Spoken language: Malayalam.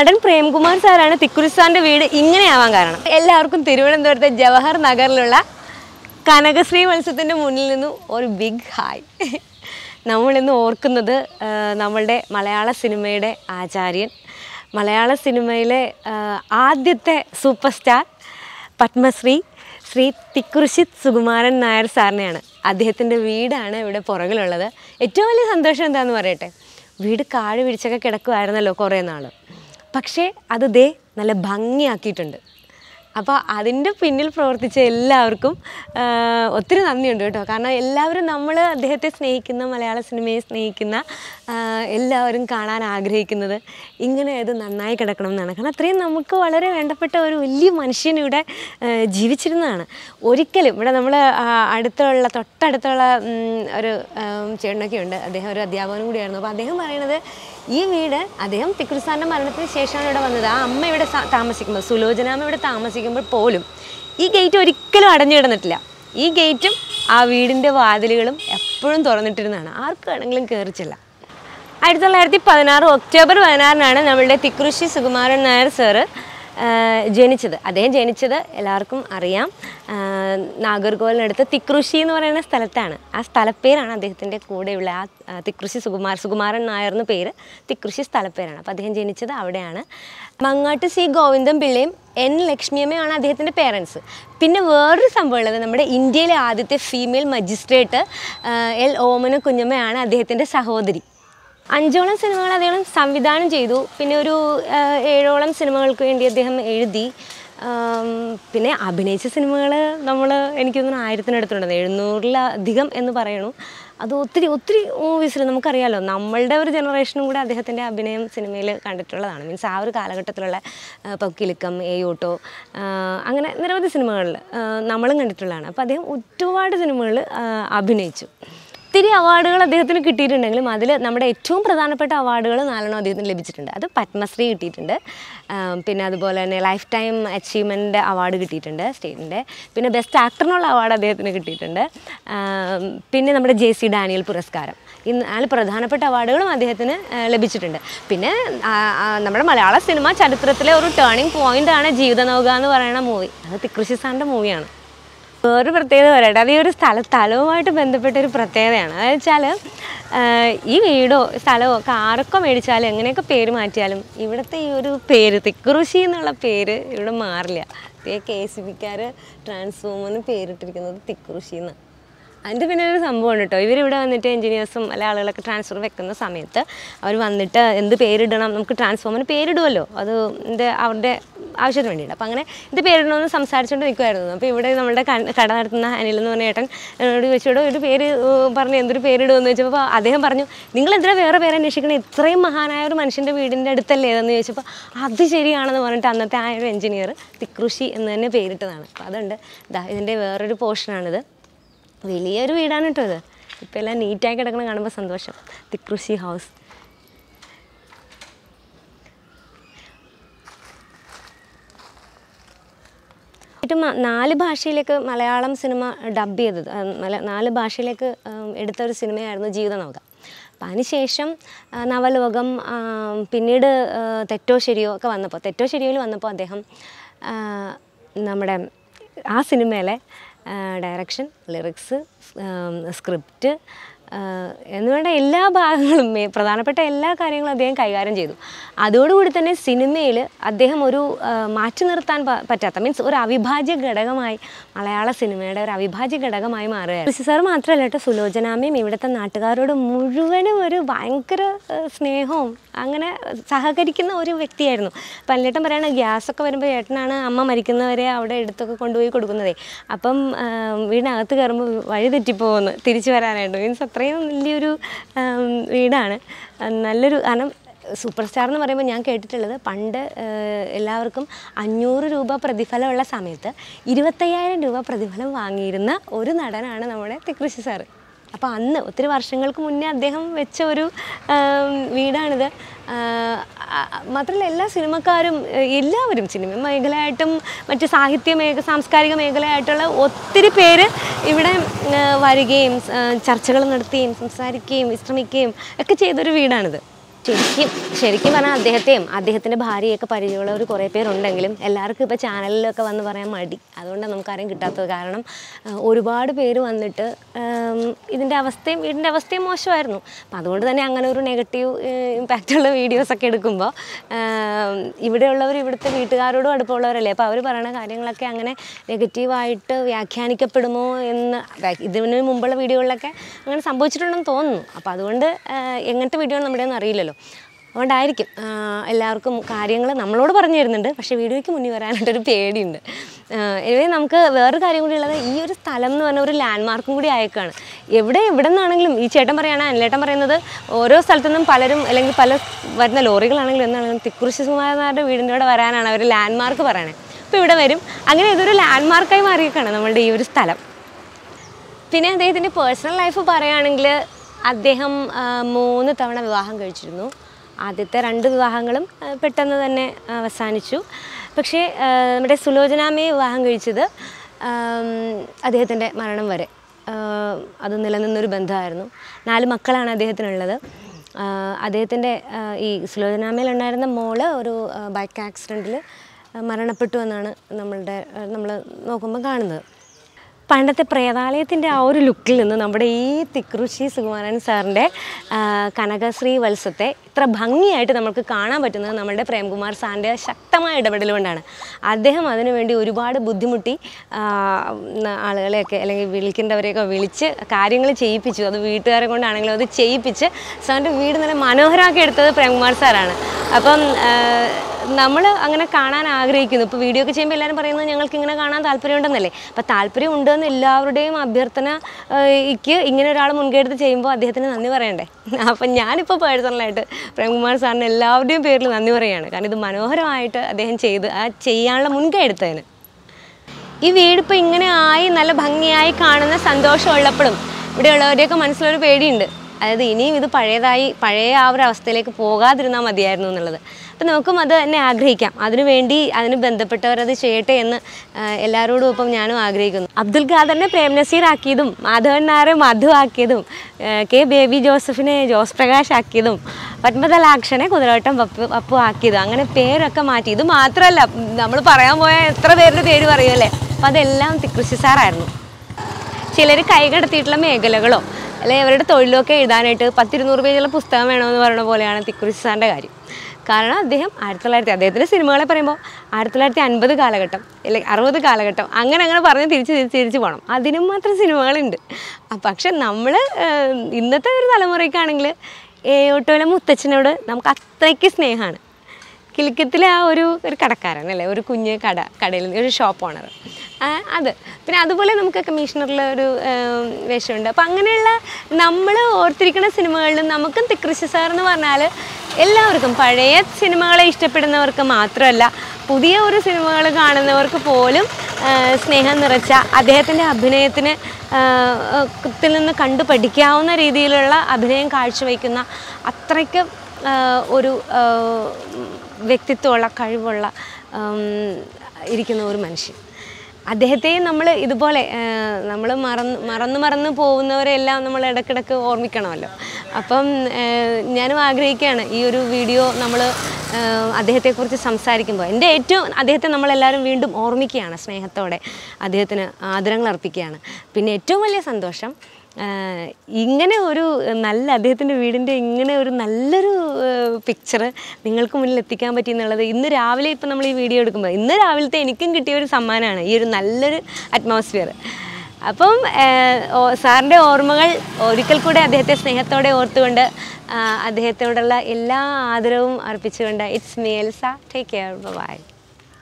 നടൻ പ്രേംകുമാർ സാറാണ് തിക്കുരിസ്ഥാന്റെ വീട് ഇങ്ങനെയാവാൻ കാരണം എല്ലാവർക്കും തിരുവനന്തപുരത്തെ ജവഹർ നഗറിലുള്ള കനകശ്രീ മത്സ്യത്തിൻ്റെ മുന്നിൽ നിന്നും ഒരു ബിഗ് ഹായ് നമ്മളിന്ന് ഓർക്കുന്നത് നമ്മളുടെ മലയാള സിനിമയുടെ ആചാര്യൻ മലയാള സിനിമയിലെ ആദ്യത്തെ സൂപ്പർ സ്റ്റാർ പത്മശ്രീ ശ്രീ തിക്കുർഷിത് സുകുമാരൻ നായർ സാറിനെയാണ് അദ്ദേഹത്തിൻ്റെ വീടാണ് ഇവിടെ പുറകിലുള്ളത് ഏറ്റവും വലിയ സന്തോഷം എന്താണെന്ന് പറയട്ടെ വീട് കാഴ് പിടിച്ചൊക്കെ കിടക്കുമായിരുന്നല്ലോ കുറേ നാൾ പക്ഷേ അത് ദേ നല്ല ഭംഗിയാക്കിയിട്ടുണ്ട് അപ്പോൾ അതിൻ്റെ പിന്നിൽ പ്രവർത്തിച്ച എല്ലാവർക്കും ഒത്തിരി നന്ദിയുണ്ട് കേട്ടോ കാരണം എല്ലാവരും നമ്മൾ അദ്ദേഹത്തെ സ്നേഹിക്കുന്ന മലയാള സിനിമയെ സ്നേഹിക്കുന്ന എല്ലാവരും കാണാൻ ആഗ്രഹിക്കുന്നത് ഇങ്ങനെ അത് നന്നായി കിടക്കണം എന്നാണ് കാരണം അത്രയും നമുക്ക് വളരെ വേണ്ടപ്പെട്ട ഒരു വലിയ മനുഷ്യൻ ഇവിടെ ജീവിച്ചിരുന്നതാണ് ഒരിക്കലും ഇവിടെ നമ്മൾ അടുത്തുള്ള തൊട്ടടുത്തുള്ള ഒരു ചേട്ടനൊക്കെ ഉണ്ട് അദ്ദേഹം ഒരു അധ്യാപകനും കൂടിയായിരുന്നു അപ്പോൾ അദ്ദേഹം പറയുന്നത് ഈ വീട് അദ്ദേഹം തിക്രുസാറിൻ്റെ മരണത്തിന് ശേഷമാണ് ഇവിടെ വന്നത് ആ അമ്മ ഇവിടെ താമസിക്കുമ്പോൾ അമ്മ ഇവിടെ താമസിക്കുമ്പോൾ പോലും ഈ ഗേറ്റ് ഒരിക്കലും അടഞ്ഞു കിടന്നിട്ടില്ല ഈ ഗേറ്റും ആ വീടിൻ്റെ വാതിലുകളും എപ്പോഴും തുറന്നിട്ടിരുന്നതാണ് ആർക്കാണെങ്കിലും കയറിച്ചല്ല ആയിരത്തി തൊള്ളായിരത്തി പതിനാറ് ഒക്ടോബർ പതിനാറിനാണ് നമ്മളുടെ തിക്കൃശി സുകുമാരൻ നായർ സാറ് ജനിച്ചത് അദ്ദേഹം ജനിച്ചത് എല്ലാവർക്കും അറിയാം നാഗർകോവിലിനടുത്ത് തിക്കൃഷി എന്ന് പറയുന്ന സ്ഥലത്താണ് ആ സ്ഥലപ്പേരാണ് അദ്ദേഹത്തിൻ്റെ കൂടെയുള്ള ആ തിക്കൃഷി സുകുമാർ സുകുമാരൻ നായർ എന്ന പേര് തിക്കൃഷി സ്ഥലപ്പേരാണ് അപ്പോൾ അദ്ദേഹം ജനിച്ചത് അവിടെയാണ് മങ്ങാട്ട് സി ഗോവിന്ദൻ പിള്ളയും എൻ ലക്ഷ്മിയമ്മയാണ് അദ്ദേഹത്തിൻ്റെ പേരൻസ് പിന്നെ വേറൊരു സംഭവമുള്ളത് നമ്മുടെ ഇന്ത്യയിലെ ആദ്യത്തെ ഫീമെയിൽ മജിസ്ട്രേറ്റ് എൽ ഓമന കുഞ്ഞമ്മയാണ് അദ്ദേഹത്തിൻ്റെ സഹോദരി അഞ്ചോളം സിനിമകൾ അദ്ദേഹം സംവിധാനം ചെയ്തു പിന്നെ ഒരു ഏഴോളം സിനിമകൾക്ക് വേണ്ടി അദ്ദേഹം എഴുതി പിന്നെ അഭിനയിച്ച സിനിമകൾ നമ്മൾ എനിക്ക് തോന്നുന്നു ആയിരത്തിനടുത്തുണ്ടെന്ന് എഴുന്നൂറിലധികം എന്ന് പറയണു അത് ഒത്തിരി ഒത്തിരി മൂവീസിൽ നമുക്കറിയാലോ നമ്മളുടെ ഒരു ജനറേഷനും കൂടെ അദ്ദേഹത്തിൻ്റെ അഭിനയം സിനിമയിൽ കണ്ടിട്ടുള്ളതാണ് മീൻസ് ആ ഒരു കാലഘട്ടത്തിലുള്ള പക്കിലുക്കം ഏയോട്ടോ അങ്ങനെ നിരവധി സിനിമകളിൽ നമ്മളും കണ്ടിട്ടുള്ളതാണ് അപ്പോൾ അദ്ദേഹം ഒരുപാട് സിനിമകൾ അഭിനയിച്ചു ഒത്തിരി അവാർഡുകൾ അദ്ദേഹത്തിന് കിട്ടിയിട്ടുണ്ടെങ്കിലും അതിൽ നമ്മുടെ ഏറ്റവും പ്രധാനപ്പെട്ട അവാർഡുകൾ നാലെണ്ണം അദ്ദേഹത്തിന് ലഭിച്ചിട്ടുണ്ട് അത് പത്മശ്രീ കിട്ടിയിട്ടുണ്ട് പിന്നെ അതുപോലെ തന്നെ ലൈഫ് ടൈം അച്ചീവ്മെൻ്റ് അവാർഡ് കിട്ടിയിട്ടുണ്ട് സ്റ്റേറ്റിൻ്റെ പിന്നെ ബെസ്റ്റ് ആക്ടറിനുള്ള അവാർഡ് അദ്ദേഹത്തിന് കിട്ടിയിട്ടുണ്ട് പിന്നെ നമ്മുടെ ജെ സി ഡാനിയൽ പുരസ്കാരം ഇന്ന് അതിൽ പ്രധാനപ്പെട്ട അവാർഡുകളും അദ്ദേഹത്തിന് ലഭിച്ചിട്ടുണ്ട് പിന്നെ നമ്മുടെ മലയാള സിനിമ ചരിത്രത്തിലെ ഒരു ടേണിംഗ് പോയിൻ്റാണ് നൗക എന്ന് പറയുന്ന മൂവി അത് തിക്കൃഷി സാറിൻ്റെ മൂവിയാണ് വേറൊരു പ്രത്യേകത പറയട്ടെ അത് ഈ ഒരു സ്ഥല സ്ഥലവുമായിട്ട് ബന്ധപ്പെട്ട ഒരു പ്രത്യേകതയാണ് അതെന്ന് വെച്ചാൽ ഈ വീടോ സ്ഥലമോ ഒക്കെ ആർക്കോ മേടിച്ചാലും എങ്ങനെയൊക്കെ പേര് മാറ്റിയാലും ഇവിടുത്തെ ഈ ഒരു പേര് തിക്കുറുശി എന്നുള്ള പേര് ഇവിടെ മാറില്ല കെ സി ബിക്കാർ ട്രാൻസ്ഫോമെന്ന് പേരിട്ടിരിക്കുന്നത് തിക്കുറുശി എന്നാണ് അതിൻ്റെ പിന്നെ ഒരു സംഭവമാണ് കേട്ടോ ഇവരിവിടെ വന്നിട്ട് എഞ്ചിനീയേഴ്സും അല്ലെ ആളുകളൊക്കെ ട്രാൻസ്ഫർ വെക്കുന്ന സമയത്ത് അവർ വന്നിട്ട് എന്ത് പേരിടണം നമുക്ക് ട്രാൻസ്ഫോമറിന് പേരിടുമല്ലോ അത് അവരുടെ ആവശ്യത്തിന് വേണ്ടിയിട്ട് അപ്പോൾ അങ്ങനെ ഇത് പേരിടണമെന്ന് സംസാരിച്ചുകൊണ്ട് നിൽക്കുമായിരുന്നു അപ്പോൾ ഇവിടെ നമ്മുടെ കട നടത്തുന്ന അനിൽ എന്ന് പറഞ്ഞ ഏട്ടൻ എന്നോട് ചോദിച്ചോട് ഒരു പേര് പറഞ്ഞു എന്തൊരു പേരിടുമെന്ന് ചോദിച്ചപ്പോൾ അദ്ദേഹം പറഞ്ഞു നിങ്ങൾ എന്തിനാ വേറെ പേര് അന്വേഷിക്കണം ഇത്രയും മഹാനായ ഒരു മനുഷ്യൻ്റെ വീടിൻ്റെ അടുത്തല്ലേ എന്ന് ചോദിച്ചപ്പോൾ അത് ശരിയാണെന്ന് പറഞ്ഞിട്ട് അന്നത്തെ ആ ഒരു എഞ്ചിനീയർ തിക്കൃഷി എന്ന് തന്നെ പേരിട്ടതാണ് അപ്പോൾ അതുണ്ട് ഇതിൻ്റെ വേറൊരു പോർഷനാണിത് വലിയൊരു വീടാണ് കേട്ടോ ഇത് ഇപ്പം എല്ലാം നീറ്റായി കിടക്കണം കാണുമ്പോൾ സന്തോഷം ദി കൃഷി ഹൗസ് എന്നിട്ട് നാല് ഭാഷയിലേക്ക് മലയാളം സിനിമ ഡബ് ചെയ്തത് മല നാല് ഭാഷയിലേക്ക് എടുത്ത ഒരു സിനിമയായിരുന്നു ജീവിതം നമുക്ക് അപ്പം അതിനുശേഷം നവലോകം പിന്നീട് തെറ്റോ ശരിയോ ഒക്കെ വന്നപ്പോൾ തെറ്റോ ശരിയോയിൽ വന്നപ്പോൾ അദ്ദേഹം നമ്മുടെ ആ സിനിമയിലെ ഡയറക്ഷൻ ലിറിക്സ് സ്ക്രിപ്റ്റ് എന്നുവേണ്ട എല്ലാ ഭാഗങ്ങളും പ്രധാനപ്പെട്ട എല്ലാ കാര്യങ്ങളും അദ്ദേഹം കൈകാര്യം ചെയ്തു അതോടുകൂടി തന്നെ സിനിമയിൽ അദ്ദേഹം ഒരു മാറ്റി നിർത്താൻ പറ്റാത്ത മീൻസ് ഒരു അവിഭാജ്യ ഘടകമായി മലയാള സിനിമയുടെ ഒരു അവിഭാജ്യ ഘടകമായി മാറുകയാണ് ഋഷി സാർ മാത്രമല്ല കേട്ടോ സുലോചനാമയും ഇവിടുത്തെ നാട്ടുകാരോട് മുഴുവനും ഒരു ഭയങ്കര സ്നേഹവും അങ്ങനെ സഹകരിക്കുന്ന ഒരു വ്യക്തിയായിരുന്നു പല്ലേട്ടൻ പറയണ ഗ്യാസൊക്കെ വരുമ്പോൾ ഏട്ടനാണ് അമ്മ മരിക്കുന്നവരെ അവിടെ എടുത്തൊക്കെ കൊണ്ടുപോയി കൊടുക്കുന്നതേ അപ്പം വീടിനകത്ത് കയറുമ്പോൾ വഴി തെറ്റിപ്പോകുന്നു തിരിച്ചു വരാനായിട്ട് മീൻസ് അത്രയും വലിയൊരു വീടാണ് നല്ലൊരു കാരണം സൂപ്പർ സ്റ്റാർ എന്ന് പറയുമ്പോൾ ഞാൻ കേട്ടിട്ടുള്ളത് പണ്ട് എല്ലാവർക്കും അഞ്ഞൂറ് രൂപ പ്രതിഫലമുള്ള സമയത്ത് ഇരുപത്തയ്യായിരം രൂപ പ്രതിഫലം വാങ്ങിയിരുന്ന ഒരു നടനാണ് നമ്മുടെ തിക്കൃഷി സാറ് അപ്പോൾ അന്ന് ഒത്തിരി വർഷങ്ങൾക്ക് മുന്നേ അദ്ദേഹം വെച്ച ഒരു വീടാണിത് മാത്രമല്ല എല്ലാ സിനിമക്കാരും എല്ലാവരും സിനിമ മേഖലയായിട്ടും മറ്റ് സാഹിത്യ മേഖ സാംസ്കാരിക മേഖലയായിട്ടുള്ള ഒത്തിരി പേര് ഇവിടെ വരികയും ചർച്ചകൾ നടത്തുകയും സംസാരിക്കുകയും വിശ്രമിക്കുകയും ഒക്കെ ചെയ്തൊരു വീടാണിത് ശരിക്കും ശരിക്കും പറഞ്ഞാൽ അദ്ദേഹത്തെയും അദ്ദേഹത്തിൻ്റെ ഭാര്യയൊക്കെ പരിചയമുള്ളവർ കുറേ പേരുണ്ടെങ്കിലും എല്ലാവർക്കും ഇപ്പോൾ ചാനലിലൊക്കെ വന്ന് പറയാൻ മടി അതുകൊണ്ടാണ് നമുക്കാരെയും കിട്ടാത്തത് കാരണം ഒരുപാട് പേര് വന്നിട്ട് ഇതിൻ്റെ അവസ്ഥയും വീടിൻ്റെ അവസ്ഥയും മോശമായിരുന്നു അപ്പം അതുകൊണ്ട് തന്നെ അങ്ങനെ ഒരു നെഗറ്റീവ് ഇമ്പാക്റ്റുള്ള വീഡിയോസൊക്കെ എടുക്കുമ്പോൾ ഇവിടെയുള്ളവർ ഇവിടുത്തെ വീട്ടുകാരോടും അടുപ്പമുള്ളവരല്ലേ അപ്പോൾ അവർ പറയുന്ന കാര്യങ്ങളൊക്കെ അങ്ങനെ നെഗറ്റീവായിട്ട് വ്യാഖ്യാനിക്കപ്പെടുമോ എന്ന് ഇതിന് മുമ്പുള്ള വീഡിയോകളിലൊക്കെ അങ്ങനെ സംഭവിച്ചിട്ടുണ്ടെന്ന് തോന്നുന്നു അപ്പോൾ അതുകൊണ്ട് എങ്ങനത്തെ വീഡിയോ നമ്മുടെയൊന്നും അറിയില്ലല്ലോ പറ്റുമല്ലോ അതുകൊണ്ടായിരിക്കും എല്ലാവർക്കും കാര്യങ്ങൾ നമ്മളോട് പറഞ്ഞു തരുന്നുണ്ട് പക്ഷേ വീഡിയോയ്ക്ക് മുന്നിൽ വരാനായിട്ടൊരു പേടിയുണ്ട് എനിവേ നമുക്ക് വേറൊരു കാര്യം കൂടി ഉള്ളത് ഈ ഒരു സ്ഥലം എന്ന് പറഞ്ഞ ഒരു ലാൻഡ് മാർക്കും കൂടി ആയേക്കാണ് എവിടെ എവിടെ നിന്നാണെങ്കിലും ഈ ചേട്ടൻ പറയുകയാണ് അനിലേട്ടൻ പറയുന്നത് ഓരോ സ്ഥലത്തു നിന്നും പലരും അല്ലെങ്കിൽ പല വരുന്ന ലോറികളാണെങ്കിലും എന്താണെങ്കിലും തിക്കുറിശി സുമാരന്മാരുടെ വീടിൻ്റെ കൂടെ വരാനാണ് അവർ ലാൻഡ് മാർക്ക് പറയണേ അപ്പോൾ ഇവിടെ വരും അങ്ങനെ ഇതൊരു ലാൻഡ് മാർക്കായി മാറിയേക്കാണ് നമ്മളുടെ ഈ ഒരു സ്ഥലം പിന്നെ അദ്ദേഹത്തിൻ്റെ പേഴ്സണൽ ലൈഫ് പറയുകയാണെങ്കിൽ അദ്ദേഹം മൂന്ന് തവണ വിവാഹം കഴിച്ചിരുന്നു ആദ്യത്തെ രണ്ട് വിവാഹങ്ങളും പെട്ടെന്ന് തന്നെ അവസാനിച്ചു പക്ഷേ നമ്മുടെ സുലോചനാമയെ വിവാഹം കഴിച്ചത് അദ്ദേഹത്തിൻ്റെ മരണം വരെ അത് നിലനിന്നൊരു ബന്ധമായിരുന്നു നാല് മക്കളാണ് അദ്ദേഹത്തിനുള്ളത് അദ്ദേഹത്തിൻ്റെ ഈ സുലോചനാമയിലുണ്ടായിരുന്ന മോള് ഒരു ബൈക്ക് ആക്സിഡൻറ്റിൽ മരണപ്പെട്ടു എന്നാണ് നമ്മളുടെ നമ്മൾ നോക്കുമ്പോൾ കാണുന്നത് പണ്ടത്തെ പ്രേതാലയത്തിൻ്റെ ആ ഒരു ലുക്കിൽ നിന്ന് നമ്മുടെ ഈ തിക്രുശി സുകുമാരൻ സാറിൻ്റെ കനകശ്രീ വത്സത്തെ ഇത്ര ഭംഗിയായിട്ട് നമുക്ക് കാണാൻ പറ്റുന്നത് നമ്മുടെ പ്രേംകുമാർ സാറിൻ്റെ ശക്തമായ ഇടപെടലുകൊണ്ടാണ് അദ്ദേഹം അതിനുവേണ്ടി ഒരുപാട് ബുദ്ധിമുട്ടി ആളുകളെയൊക്കെ അല്ലെങ്കിൽ വിളിക്കേണ്ടവരെയൊക്കെ വിളിച്ച് കാര്യങ്ങൾ ചെയ്യിപ്പിച്ചു അത് വീട്ടുകാരെ കൊണ്ടാണെങ്കിലും അത് ചെയ്യിപ്പിച്ച് സാറിൻ്റെ വീട് നല്ല മനോഹരമാക്കി എടുത്തത് പ്രേംകുമാർ സാറാണ് അപ്പം നമ്മൾ അങ്ങനെ കാണാൻ ആഗ്രഹിക്കുന്നു ഇപ്പോൾ വീഡിയോ ഒക്കെ ചെയ്യുമ്പോൾ എല്ലാവരും പറയുന്നത് ഞങ്ങൾക്ക് ഇങ്ങനെ കാണാൻ ഉണ്ടെന്നല്ലേ അപ്പോൾ താല്പര്യം ഉണ്ടെന്ന് എല്ലാവരുടെയും അഭ്യർത്ഥനയ്ക്ക് ഇങ്ങനെ ഒരാൾ മുൻകൈയെടുത്ത് ചെയ്യുമ്പോൾ അദ്ദേഹത്തിന് നന്ദി പറയണ്ടേ അപ്പം ഞാനിപ്പോൾ പേഴ്സണലായിട്ട് പ്രേംകുമാർ സാറിന് എല്ലാവരുടെയും പേരിൽ നന്ദി പറയുകയാണ് കാരണം ഇത് മനോഹരമായിട്ട് അദ്ദേഹം ചെയ്ത് ആ ചെയ്യാനുള്ള മുൻകൈ എടുത്തതിന് ഈ വീടിപ്പോൾ ഇങ്ങനെ ആയി നല്ല ഭംഗിയായി കാണുന്ന സന്തോഷമുള്ളപ്പോഴും ഇവിടെയുള്ളവരെയൊക്കെ മനസ്സിലൊരു പേടിയുണ്ട് അതായത് ഇനിയും ഇത് പഴയതായി പഴയ ആ ഒരു അവസ്ഥയിലേക്ക് പോകാതിരുന്നാൽ മതിയായിരുന്നു എന്നുള്ളത് അപ്പം നമുക്കും അത് തന്നെ ആഗ്രഹിക്കാം അതിനുവേണ്ടി അതിന് ബന്ധപ്പെട്ടവരത് ചെയ്യട്ടെ എന്ന് എല്ലാവരോടും ഒപ്പം ഞാനും ആഗ്രഹിക്കുന്നു അബ്ദുൽ ഖാദറിനെ പ്രേംനസീറാക്കിയതും മാധവൻ നാരെ മധു ആക്കിയതും കെ ബേബി ജോസഫിനെ ജോസ് പ്രകാശ് ആക്കിയതും പത്മതലാക്ഷനെ കുതിരവട്ടം പപ്പു പപ്പു ആക്കിയതും അങ്ങനെ പേരൊക്കെ മാറ്റി ഇത് മാത്രമല്ല നമ്മൾ പറയാൻ പോയാൽ എത്ര പേരുടെ പേര് പറയുമല്ലേ അപ്പം അതെല്ലാം തിക്കൃഷി സാറായിരുന്നു ചിലർ കൈകടത്തിയിട്ടുള്ള മേഖലകളോ അല്ലെങ്കിൽ അവരുടെ തൊഴിലൊക്കെ എഴുതാനായിട്ട് പത്തിരുന്നൂറ് പേജുള്ള പുസ്തകം വേണമെന്ന് പറയുന്ന പോലെയാണ് തിക്കുറിശി കാര്യം കാരണം അദ്ദേഹം ആയിരത്തി തൊള്ളായിരത്തി അദ്ദേഹത്തിൻ്റെ സിനിമകളെ പറയുമ്പോൾ ആയിരത്തി തൊള്ളായിരത്തി അൻപത് കാലഘട്ടം അല്ലെങ്കിൽ അറുപത് കാലഘട്ടം അങ്ങനെ അങ്ങനെ പറഞ്ഞ് തിരിച്ച് തിരിച്ച് തിരിച്ച് പോകണം അതിനും മാത്രം സിനിമകളുണ്ട് പക്ഷെ നമ്മൾ ഇന്നത്തെ ഒരു തലമുറയ്ക്കാണെങ്കിൽ ഏ മുത്തച്ഛനോട് നമുക്ക് അത്രയ്ക്ക് സ്നേഹമാണ് കിലുക്കത്തിലെ ആ ഒരു ഒരു കടക്കാരൻ അല്ലേ ഒരു കുഞ്ഞ് കട കടയിൽ ഒരു ഷോപ്പ് ഓണർ അത് പിന്നെ അതുപോലെ നമുക്ക് കമ്മീഷണറിലെ ഒരു വേഷമുണ്ട് അപ്പം അങ്ങനെയുള്ള നമ്മൾ ഓർത്തിരിക്കുന്ന സിനിമകളിലും നമുക്കും തിക്കൃശി സാർ എന്ന് പറഞ്ഞാൽ എല്ലാവർക്കും പഴയ സിനിമകളെ ഇഷ്ടപ്പെടുന്നവർക്ക് മാത്രമല്ല പുതിയ ഒരു സിനിമകൾ കാണുന്നവർക്ക് പോലും സ്നേഹം നിറച്ച അദ്ദേഹത്തിൻ്റെ അഭിനയത്തിന് ത്തിൽ നിന്ന് കണ്ടു പഠിക്കാവുന്ന രീതിയിലുള്ള അഭിനയം കാഴ്ചവെക്കുന്ന അത്രയ്ക്ക് ഒരു വ്യക്തിത്വമുള്ള കഴിവുള്ള ഇരിക്കുന്ന ഒരു മനുഷ്യൻ അദ്ദേഹത്തെയും നമ്മൾ ഇതുപോലെ നമ്മൾ മറന്ന് മറന്ന് മറന്ന് പോകുന്നവരെല്ലാം നമ്മൾ ഇടയ്ക്കിടയ്ക്ക് ഓർമ്മിക്കണമല്ലോ അപ്പം ഞാനും ആഗ്രഹിക്കുകയാണ് ഈ ഒരു വീഡിയോ നമ്മൾ അദ്ദേഹത്തെക്കുറിച്ച് സംസാരിക്കുമ്പോൾ എൻ്റെ ഏറ്റവും അദ്ദേഹത്തെ നമ്മളെല്ലാവരും വീണ്ടും ഓർമ്മിക്കുകയാണ് സ്നേഹത്തോടെ അദ്ദേഹത്തിന് ആദരങ്ങൾ അർപ്പിക്കുകയാണ് പിന്നെ ഏറ്റവും വലിയ സന്തോഷം ഇങ്ങനെ ഒരു നല്ല അദ്ദേഹത്തിൻ്റെ വീടിൻ്റെ ഇങ്ങനെ ഒരു നല്ലൊരു പിക്ചർ നിങ്ങൾക്ക് മുന്നിൽ എത്തിക്കാൻ പറ്റി എന്നുള്ളത് ഇന്ന് രാവിലെ ഇപ്പം നമ്മൾ ഈ വീഡിയോ എടുക്കുമ്പോൾ ഇന്ന് രാവിലത്തെ എനിക്കും കിട്ടിയ ഒരു സമ്മാനമാണ് ഈ ഒരു നല്ലൊരു അറ്റ്മോസ്ഫിയർ അപ്പം സാറിൻ്റെ ഓർമ്മകൾ ഒരിക്കൽ കൂടെ അദ്ദേഹത്തെ സ്നേഹത്തോടെ ഓർത്തുകൊണ്ട് അദ്ദേഹത്തോടുള്ള എല്ലാ ആദരവും അർപ്പിച്ചുകൊണ്ട് it's me take care by